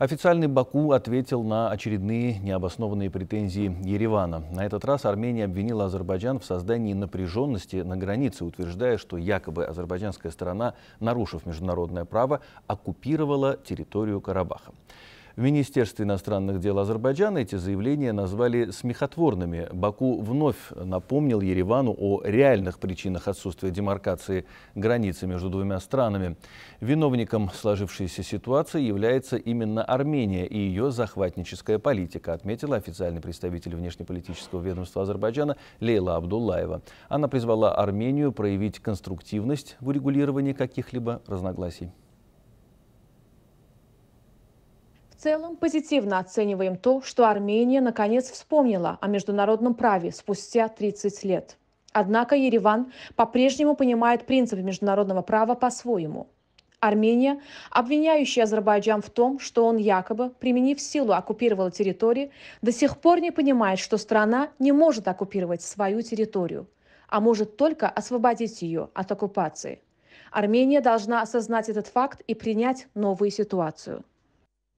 Официальный Баку ответил на очередные необоснованные претензии Еревана. На этот раз Армения обвинила Азербайджан в создании напряженности на границе, утверждая, что якобы азербайджанская сторона, нарушив международное право, оккупировала территорию Карабаха. В Министерстве иностранных дел Азербайджана эти заявления назвали смехотворными. Баку вновь напомнил Еревану о реальных причинах отсутствия демаркации границы между двумя странами. Виновником сложившейся ситуации является именно Армения и ее захватническая политика, отметила официальный представитель внешнеполитического ведомства Азербайджана Лейла Абдуллаева. Она призвала Армению проявить конструктивность в урегулировании каких-либо разногласий. целом позитивно оцениваем то, что Армения наконец вспомнила о международном праве спустя 30 лет. Однако Ереван по-прежнему понимает принципы международного права по-своему. Армения, обвиняющая Азербайджан в том, что он якобы, применив силу, оккупировал территории, до сих пор не понимает, что страна не может оккупировать свою территорию, а может только освободить ее от оккупации. Армения должна осознать этот факт и принять новую ситуацию.